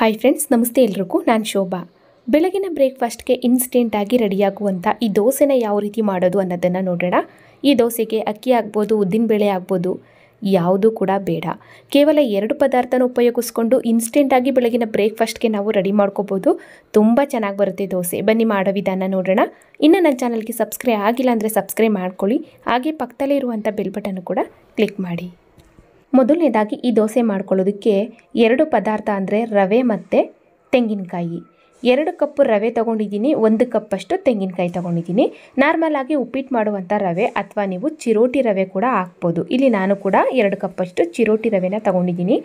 hi friends ನಮಸ್ತೆ ಎಲ್ರಿಗೂ ನಾನು ಶೋಭಾ ಬೆಳಗಿನ ಬ್ರೇಕ್ಫಾಸ್ಟ್ಗೆ ಇನ್ಸ್ಟೆಂಟಾಗಿ ರೆಡಿಯಾಗುವಂಥ ಈ ದೋಸೆನ ಯಾವ ರೀತಿ ಮಾಡೋದು ಅನ್ನೋದನ್ನು ನೋಡೋಣ ಈ ದೋಸೆಗೆ ಅಕ್ಕಿ ಆಗ್ಬೋದು ಉದ್ದಿನಬೇಳೆ ಆಗ್ಬೋದು ಯಾವುದೂ ಕೂಡ ಬೇಡ ಕೇವಲ ಎರಡು ಪದಾರ್ಥನ ಉಪಯೋಗಿಸ್ಕೊಂಡು ಇನ್ಸ್ಟೆಂಟಾಗಿ ಬೆಳಗಿನ ಬ್ರೇಕ್ಫಾಸ್ಟ್ಗೆ ನಾವು ರೆಡಿ ಮಾಡ್ಕೋಬೋದು ತುಂಬ ಚೆನ್ನಾಗಿ ಬರುತ್ತೆ ದೋಸೆ ಬನ್ನಿ ಮಾಡೋ ವಿಧಾನ ನೋಡೋಣ ಇನ್ನು ನನ್ನ ಚಾನಲ್ಗೆ ಸಬ್ಸ್ಕ್ರೈಬ್ ಆಗಿಲ್ಲ ಅಂದರೆ ಸಬ್ಸ್ಕ್ರೈಬ್ ಮಾಡ್ಕೊಳ್ಳಿ ಹಾಗೆ ಪಕ್ಕದಲ್ಲೇ ಇರುವಂಥ ಬೆಲ್ ಬಟನ್ ಕೂಡ ಕ್ಲಿಕ್ ಮಾಡಿ ಮೊದಲನೇದಾಗಿ ಈ ದೋಸೆ ಮಾಡ್ಕೊಳ್ಳೋದಕ್ಕೆ ಎರಡು ಪದಾರ್ಥ ಅಂದರೆ ರವೆ ಮತ್ತು ತೆಂಗಿನಕಾಯಿ ಎರಡು ಕಪ್ ರವೆ ತೊಗೊಂಡಿದ್ದೀನಿ ಒಂದು ಕಪ್ಪಷ್ಟು ತೆಂಗಿನಕಾಯಿ ತೊಗೊಂಡಿದ್ದೀನಿ ನಾರ್ಮಲಾಗಿ ಉಪ್ಪಿಟ್ಟು ಮಾಡುವಂಥ ರವೆ ಅಥವಾ ನೀವು ಚಿರೋಟಿ ರವೆ ಕೂಡ ಹಾಕ್ಬೋದು ಇಲ್ಲಿ ನಾನು ಕೂಡ ಎರಡು ಕಪ್ಪಷ್ಟು ಚಿರೋಟಿ ರವೆನ ತೊಗೊಂಡಿದ್ದೀನಿ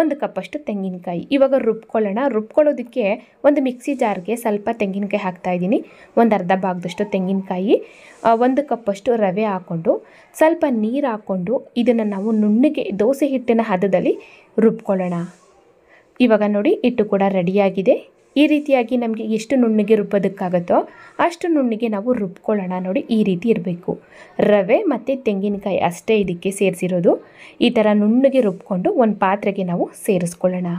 ಒಂದು ಕಪ್ಪಷ್ಟು ತೆಂಗಿನಕಾಯಿ ಇವಾಗ ರುಬ್ಕೊಳ್ಳೋಣ ರುಬ್ಕೊಳ್ಳೋದಕ್ಕೆ ಒಂದು ಮಿಕ್ಸಿ ಜಾರ್ಗೆ ಸ್ವಲ್ಪ ತೆಂಗಿನಕಾಯಿ ಹಾಕ್ತಾಯಿದ್ದೀನಿ ಒಂದು ಅರ್ಧ ಭಾಗದಷ್ಟು ತೆಂಗಿನಕಾಯಿ ಒಂದು ಕಪ್ಪಷ್ಟು ರವೆ ಹಾಕ್ಕೊಂಡು ಸ್ವಲ್ಪ ನೀರು ಹಾಕ್ಕೊಂಡು ಇದನ್ನು ನಾವು ನುಣ್ಣಗೆ ದೋಸೆ ಹಿಟ್ಟಿನ ಹದದಲ್ಲಿ ರುಬ್ಕೊಳ್ಳೋಣ ಇವಾಗ ನೋಡಿ ಹಿಟ್ಟು ಕೂಡ ರೆಡಿಯಾಗಿದೆ ಈ ರೀತಿಯಾಗಿ ನಮಗೆ ಎಷ್ಟು ನುಣ್ಣಗೆ ರುಬ್ಬೋದಕ್ಕಾಗುತ್ತೋ ಅಷ್ಟು ನುಣ್ಣಗೆ ನಾವು ರುಬ್ಕೊಳ್ಳೋಣ ನೋಡಿ ಈ ರೀತಿ ಇರಬೇಕು ರವೆ ಮತ್ತು ತೆಂಗಿನಕಾಯಿ ಅಷ್ಟೇ ಇದಕ್ಕೆ ಸೇರಿಸಿರೋದು ಈ ಥರ ನುಣ್ಣಗೆ ರುಬ್ಕೊಂಡು ಒಂದು ಪಾತ್ರೆಗೆ ನಾವು ಸೇರಿಸ್ಕೊಳ್ಳೋಣ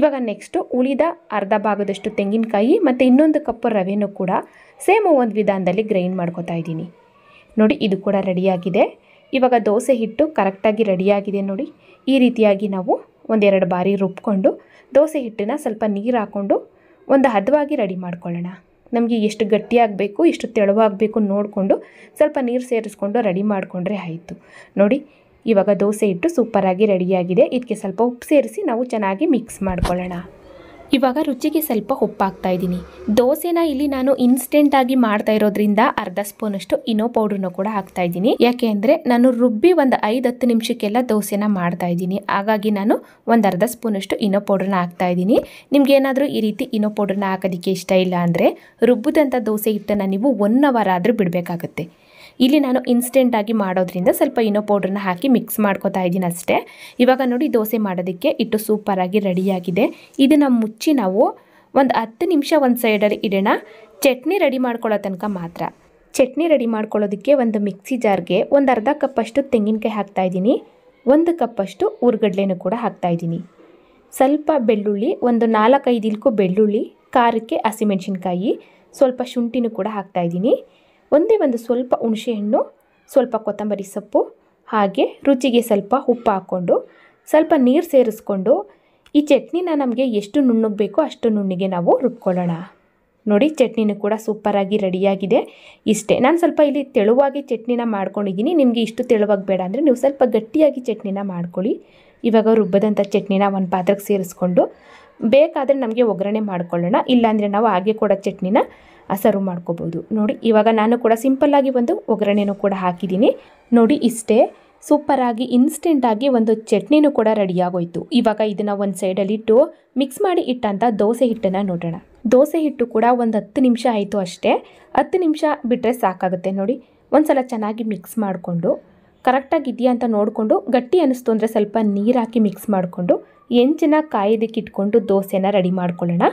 ಇವಾಗ ನೆಕ್ಸ್ಟು ಉಳಿದ ಅರ್ಧ ಭಾಗದಷ್ಟು ತೆಂಗಿನಕಾಯಿ ಮತ್ತು ಇನ್ನೊಂದು ಕಪ್ಪು ರವೆನೂ ಕೂಡ ಸೇಮ್ ಒಂದು ವಿಧಾನದಲ್ಲಿ ಗ್ರೈಂಡ್ ಮಾಡ್ಕೋತಾ ಇದ್ದೀನಿ ನೋಡಿ ಇದು ಕೂಡ ರೆಡಿಯಾಗಿದೆ ಇವಾಗ ದೋಸೆ ಹಿಟ್ಟು ಕರೆಕ್ಟಾಗಿ ರೆಡಿಯಾಗಿದೆ ನೋಡಿ ಈ ರೀತಿಯಾಗಿ ನಾವು ಒಂದೆರಡು ಬಾರಿ ರುಬ್ಕೊಂಡು ದೋಸೆ ಹಿಟ್ಟನ್ನು ಸ್ವಲ್ಪ ನೀರು ಹಾಕ್ಕೊಂಡು ಒಂದು ಹದವಾಗಿ ರೆಡಿ ಮಾಡ್ಕೊಳ್ಳೋಣ ನಮಗೆ ಎಷ್ಟು ಗಟ್ಟಿಯಾಗಬೇಕು ಎಷ್ಟು ತೆಳುವಾಗಬೇಕು ನೋಡಿಕೊಂಡು ಸ್ವಲ್ಪ ನೀರು ಸೇರಿಸ್ಕೊಂಡು ರೆಡಿ ಮಾಡಿಕೊಂಡ್ರೆ ಆಯಿತು ನೋಡಿ ಇವಾಗ ದೋಸೆ ಹಿಟ್ಟು ಸೂಪರಾಗಿ ರೆಡಿಯಾಗಿದೆ ಇದಕ್ಕೆ ಸ್ವಲ್ಪ ಉಪ್ಪು ಸೇರಿಸಿ ನಾವು ಚೆನ್ನಾಗಿ ಮಿಕ್ಸ್ ಮಾಡ್ಕೊಳ್ಳೋಣ ಇವಾಗ ರುಚಿಗೆ ಸ್ವಲ್ಪ ಉಪ್ಪಾಗ್ತಾ ಇದ್ದೀನಿ ದೋಸೆನ ಇಲ್ಲಿ ನಾನು ಇನ್ಸ್ಟೆಂಟ್ ಆಗಿ ಮಾಡ್ತಾ ಇರೋದ್ರಿಂದ ಅರ್ಧ ಸ್ಪೂನಷ್ಟು ಇನೋ ಪೌಡರ್ನ ಕೂಡ ಹಾಕ್ತಾ ಇದ್ದೀನಿ ಯಾಕೆ ಅಂದರೆ ನಾನು ರುಬ್ಬಿ ಒಂದು ಐದು ಹತ್ತು ನಿಮಿಷಕ್ಕೆಲ್ಲ ದೋಸೆನ ಮಾಡ್ತಾ ಇದ್ದೀನಿ ಹಾಗಾಗಿ ನಾನು ಒಂದು ಅರ್ಧ ಸ್ಪೂನಷ್ಟು ಇನೋ ಪೌಡರ್ನ ಹಾಕ್ತಾ ಇದ್ದೀನಿ ನಿಮ್ಗೆ ಈ ರೀತಿ ಇನೋ ಪೌಡರ್ನ ಹಾಕೋದಕ್ಕೆ ಇಷ್ಟ ಇಲ್ಲ ಅಂದರೆ ರುಬ್ಬಿದಂಥ ದೋಸೆ ಹಿಟ್ಟನ್ನು ನೀವು ಒನ್ ಅವರ್ ಆದರೂ ಬಿಡಬೇಕಾಗುತ್ತೆ ಇಲ್ಲಿ ನಾನು ಇನ್ಸ್ಟೆಂಟಾಗಿ ಮಾಡೋದ್ರಿಂದ ಸ್ವಲ್ಪ ಇನ್ನೋ ಪೌಡ್ರನ್ನ ಹಾಕಿ ಮಿಕ್ಸ್ ಮಾಡ್ಕೋತಾ ಇದ್ದೀನಿ ಅಷ್ಟೇ ಇವಾಗ ನೋಡಿ ದೋಸೆ ಮಾಡೋದಕ್ಕೆ ಇಟ್ಟು ಸೂಪರಾಗಿ ರೆಡಿಯಾಗಿದೆ ಇದನ್ನು ಮುಚ್ಚಿ ನಾವು ಒಂದು ಹತ್ತು ನಿಮಿಷ ಒಂದು ಸೈಡಲ್ಲಿ ಇಡೋಣ ಚಟ್ನಿ ರೆಡಿ ಮಾಡ್ಕೊಳ್ಳೋ ತನಕ ಮಾತ್ರ ಚಟ್ನಿ ರೆಡಿ ಮಾಡ್ಕೊಳ್ಳೋದಕ್ಕೆ ಒಂದು ಮಿಕ್ಸಿ ಜಾರ್ಗೆ ಒಂದು ಅರ್ಧ ಕಪ್ಪಷ್ಟು ತೆಂಗಿನಕಾಯಿ ಹಾಕ್ತಾಯಿದ್ದೀನಿ ಒಂದು ಕಪ್ಪಷ್ಟು ಊರುಗಡ್ಲೆನೂ ಕೂಡ ಹಾಕ್ತಾಯಿದ್ದೀನಿ ಸ್ವಲ್ಪ ಬೆಳ್ಳುಳ್ಳಿ ಒಂದು ನಾಲ್ಕೈದು ಇಲ್ಕು ಬೆಳ್ಳುಳ್ಳಿ ಖಾರಕ್ಕೆ ಹಸಿಮೆಣ್ಸಿನ್ಕಾಯಿ ಸ್ವಲ್ಪ ಶುಂಠಿನೂ ಕೂಡ ಹಾಕ್ತಾಯಿದ್ದೀನಿ ಒಂದೇ ಒಂದು ಸ್ವಲ್ಪ ಹುಣಸೆಹಣ್ಣು ಸ್ವಲ್ಪ ಕೊತ್ತಂಬರಿ ಸೊಪ್ಪು ಹಾಗೆ ರುಚಿಗೆ ಸ್ವಲ್ಪ ಉಪ್ಪು ಹಾಕ್ಕೊಂಡು ಸ್ವಲ್ಪ ನೀರು ಸೇರಿಸ್ಕೊಂಡು ಈ ಚಟ್ನಿನ ನಮಗೆ ಎಷ್ಟು ನುಣ್ಣಗೆ ಬೇಕೋ ಅಷ್ಟು ನುಣ್ಣಿಗೆ ನಾವು ರುಬ್ಕೊಳ್ಳೋಣ ನೋಡಿ ಚಟ್ನಿನೂ ಕೂಡ ಸೂಪರಾಗಿ ರೆಡಿಯಾಗಿದೆ ಇಷ್ಟೇ ನಾನು ಸ್ವಲ್ಪ ಇಲ್ಲಿ ತೆಳುವಾಗಿ ಚಟ್ನಿನ ಮಾಡ್ಕೊಂಡಿದ್ದೀನಿ ನಿಮಗೆ ಇಷ್ಟು ತೆಳುವಾಗಿ ಬೇಡ ಅಂದರೆ ನೀವು ಸ್ವಲ್ಪ ಗಟ್ಟಿಯಾಗಿ ಚಟ್ನಿನ ಮಾಡ್ಕೊಳ್ಳಿ ಇವಾಗ ರುಬ್ಬದಂಥ ಚಟ್ನಿನ ಒಂದು ಪಾತ್ರಕ್ಕೆ ಸೇರಿಸ್ಕೊಂಡು ಬೇಕಾದರೆ ನಮಗೆ ಒಗ್ಗರಣೆ ಮಾಡ್ಕೊಳ್ಳೋಣ ಇಲ್ಲಾಂದರೆ ನಾವು ಹಾಗೆ ಕೂಡ ಚಟ್ನಿನ ಸರ್ವ್ ಮಾಡ್ಕೋಬೋದು ನೋಡಿ ಇವಾಗ ನಾನು ಕೂಡ ಸಿಂಪಲ್ಲಾಗಿ ಒಂದು ಒಗ್ಗರಣೆನೂ ಕೂಡ ಹಾಕಿದ್ದೀನಿ ನೋಡಿ ಇಷ್ಟೇ ಸೂಪರಾಗಿ ಇನ್ಸ್ಟೆಂಟಾಗಿ ಒಂದು ಚಟ್ನಿನೂ ಕೂಡ ರೆಡಿಯಾಗೋಯಿತು ಇವಾಗ ಇದನ್ನು ಒಂದು ಸೈಡಲ್ಲಿಟ್ಟು ಮಿಕ್ಸ್ ಮಾಡಿ ಇಟ್ಟಂಥ ದೋಸೆ ಹಿಟ್ಟನ್ನು ನೋಡೋಣ ದೋಸೆ ಹಿಟ್ಟು ಕೂಡ ಒಂದು ಹತ್ತು ನಿಮಿಷ ಆಯಿತು ಅಷ್ಟೇ ಹತ್ತು ನಿಮಿಷ ಬಿಟ್ಟರೆ ಸಾಕಾಗುತ್ತೆ ನೋಡಿ ಒಂದು ಸಲ ಚೆನ್ನಾಗಿ ಮಿಕ್ಸ್ ಮಾಡಿಕೊಂಡು ಕರೆಕ್ಟಾಗಿ ಇದೆಯಾ ಅಂತ ನೋಡಿಕೊಂಡು ಗಟ್ಟಿ ಅನ್ನಿಸ್ತು ಅಂದರೆ ಸ್ವಲ್ಪ ನೀರು ಹಾಕಿ ಮಿಕ್ಸ್ ಮಾಡಿಕೊಂಡು ಎಂಚಿನ ಕಾಯೋದಕ್ಕೆ ಇಟ್ಕೊಂಡು ದೋಸೆನ ರೆಡಿ ಮಾಡ್ಕೊಳ್ಳೋಣ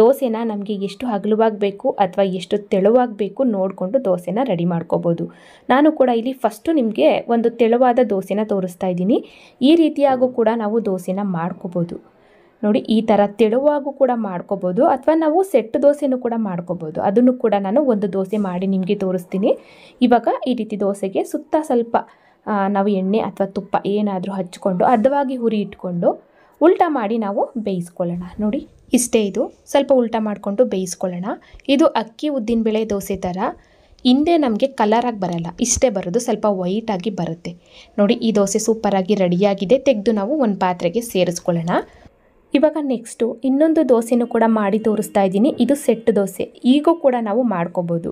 ದೋಸೆನ ನಮಗೆ ಎಷ್ಟು ಹಗಲುವಾಗಬೇಕು ಅಥವಾ ಎಷ್ಟು ತೆಳುವಾಗಬೇಕು ನೋಡಿಕೊಂಡು ದೋಸೆನ ರೆಡಿ ಮಾಡ್ಕೋಬೋದು ನಾನು ಕೂಡ ಇಲ್ಲಿ ಫಸ್ಟು ನಿಮಗೆ ಒಂದು ತೆಳುವಾದ ದೋಸೆನ ತೋರಿಸ್ತಾ ಇದ್ದೀನಿ ಈ ರೀತಿಯಾಗೂ ಕೂಡ ನಾವು ದೋಸೆನ ಮಾಡ್ಕೋಬೋದು ನೋಡಿ ಈ ಥರ ತೆಳುವಾಗೂ ಕೂಡ ಮಾಡ್ಕೋಬೋದು ಅಥವಾ ನಾವು ಸೆಟ್ ದೋಸೆನೂ ಕೂಡ ಮಾಡ್ಕೋಬೋದು ಅದನ್ನು ಕೂಡ ನಾನು ಒಂದು ದೋಸೆ ಮಾಡಿ ನಿಮಗೆ ತೋರಿಸ್ತೀನಿ ಇವಾಗ ಈ ರೀತಿ ದೋಸೆಗೆ ಸುತ್ತ ಸ್ವಲ್ಪ ನಾವು ಎಣ್ಣೆ ಅಥವಾ ತುಪ್ಪ ಏನಾದರೂ ಹಚ್ಕೊಂಡು ಅರ್ಧವಾಗಿ ಹುರಿ ಇಟ್ಕೊಂಡು ಉಲ್ಟ ಮಾಡಿ ನಾವು ಬೇಯಿಸ್ಕೊಳ್ಳೋಣ ನೋಡಿ ಇಷ್ಟೇ ಇದು ಸ್ವಲ್ಪ ಉಲ್ಟ ಮಾಡಿಕೊಂಡು ಬೇಯಿಸ್ಕೊಳ್ಳೋಣ ಇದು ಅಕ್ಕಿ ಉದ್ದಿನಬೇಳೆ ದೋಸೆ ಥರ ಹಿಂದೆ ನಮಗೆ ಕಲರಾಗಿ ಬರಲ್ಲ ಇಷ್ಟೇ ಬರೋದು ಸ್ವಲ್ಪ ವೈಟಾಗಿ ಬರುತ್ತೆ ನೋಡಿ ಈ ದೋಸೆ ಸೂಪರಾಗಿ ರೆಡಿಯಾಗಿದೆ ತೆಗೆದು ನಾವು ಒಂದು ಪಾತ್ರೆಗೆ ಸೇರಿಸ್ಕೊಳ್ಳೋಣ ಇವಾಗ ನೆಕ್ಸ್ಟು ಇನ್ನೊಂದು ದೋಸೆನೂ ಕೂಡ ಮಾಡಿ ತೋರಿಸ್ತಾ ಇದ್ದೀನಿ ಇದು ಸೆಟ್ ದೋಸೆ ಈಗೂ ಕೂಡ ನಾವು ಮಾಡ್ಕೋಬೋದು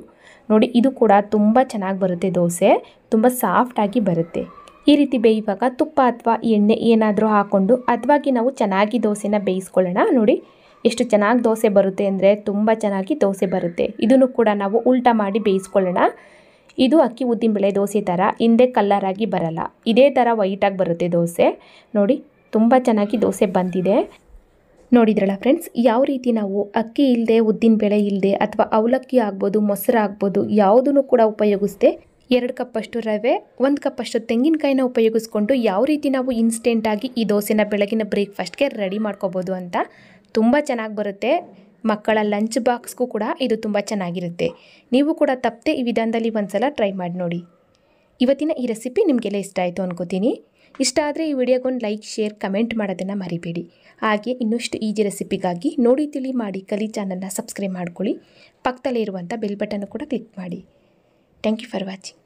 ನೋಡಿ ಇದು ಕೂಡ ತುಂಬ ಚೆನ್ನಾಗಿ ಬರುತ್ತೆ ದೋಸೆ ತುಂಬ ಸಾಫ್ಟಾಗಿ ಬರುತ್ತೆ ಈ ರೀತಿ ಬೇಯುವಾಗ ತುಪ್ಪ ಅಥವಾ ಎಣ್ಣೆ ಏನಾದರೂ ಹಾಕ್ಕೊಂಡು ಅಥ್ವಾಗಿ ನಾವು ಚೆನ್ನಾಗಿ ದೋಸೆನ ಬೇಯಿಸ್ಕೊಳ್ಳೋಣ ನೋಡಿ ಎಷ್ಟು ಚೆನ್ನಾಗಿ ದೋಸೆ ಬರುತ್ತೆ ಅಂದರೆ ತುಂಬ ಚೆನ್ನಾಗಿ ದೋಸೆ ಬರುತ್ತೆ ಇದನ್ನು ಕೂಡ ನಾವು ಉಲ್ಟ ಮಾಡಿ ಬೇಯಿಸ್ಕೊಳ್ಳೋಣ ಇದು ಅಕ್ಕಿ ಬೆಳೆ ದೋಸೆ ಥರ ಹಿಂದೆ ಕಲ್ಲರಾಗಿ ಬರಲ್ಲ ಇದೇ ಥರ ವೈಟಾಗಿ ಬರುತ್ತೆ ದೋಸೆ ನೋಡಿ ತುಂಬ ಚೆನ್ನಾಗಿ ದೋಸೆ ಬಂದಿದೆ ನೋಡಿದ್ರಲ್ಲ ಫ್ರೆಂಡ್ಸ್ ಯಾವ ರೀತಿ ನಾವು ಅಕ್ಕಿ ಇಲ್ಲದೆ ಉದ್ದಿನ ಬೇಳೆ ಇಲ್ಲದೆ ಅಥವಾ ಅವಲಕ್ಕಿ ಆಗ್ಬೋದು ಮೊಸರು ಆಗ್ಬೋದು ಯಾವುದನ್ನು ಕೂಡ ಉಪಯೋಗಿಸ್ದೆ ಎರಡು ಕಪ್ಪಷ್ಟು ರವೆ ಒಂದು ಕಪ್ಪಷ್ಟು ತೆಂಗಿನಕಾಯಿನ ಉಪಯೋಗಿಸ್ಕೊಂಡು ಯಾವ ರೀತಿ ನಾವು ಇನ್ಸ್ಟೆಂಟಾಗಿ ಈ ದೋಸೆನ ಬೆಳಗಿನ ಬ್ರೇಕ್ಫಾಸ್ಟ್ಗೆ ರೆಡಿ ಮಾಡ್ಕೋಬೋದು ಅಂತ ತುಂಬ ಚೆನ್ನಾಗಿ ಬರುತ್ತೆ ಮಕ್ಕಳ ಲಂಚ್ ಬಾಕ್ಸ್ಗೂ ಕೂಡ ಇದು ತುಂಬ ಚೆನ್ನಾಗಿರುತ್ತೆ ನೀವು ಕೂಡ ತಪ್ಪದೆ ಈ ವಿಧಾನದಲ್ಲಿ ಒಂದು ಸಲ ಟ್ರೈ ಮಾಡಿ ನೋಡಿ ಇವತ್ತಿನ ಈ ರೆಸಿಪಿ ನಿಮಗೆಲ್ಲ ಇಷ್ಟ ಆಯಿತು ಅನ್ಕೋತೀನಿ ಇಷ್ಟ ಆದರೆ ಈ ವಿಡಿಯೋಗೊಂದು ಲೈಕ್ ಶೇರ್ ಕಮೆಂಟ್ ಮಾಡೋದನ್ನು ಮರಿಬೇಡಿ ಹಾಗೆ ಇನ್ನಷ್ಟು ಈಜಿ ರೆಸಿಪಿಗಾಗಿ ನೋಡಿ ತಿಳಿ ಮಾಡಿ ಕಲಿ ಚಾನಲ್ನ ಸಬ್ಸ್ಕ್ರೈಬ್ ಮಾಡ್ಕೊಳ್ಳಿ ಪಕ್ಕದಲ್ಲೇ ಇರುವಂಥ ಬೆಲ್ ಬಟನ್ ಕೂಡ ಕ್ಲಿಕ್ ಮಾಡಿ ಥ್ಯಾಂಕ್ ಯು ಫಾರ್ ವಾಚಿಂಗ್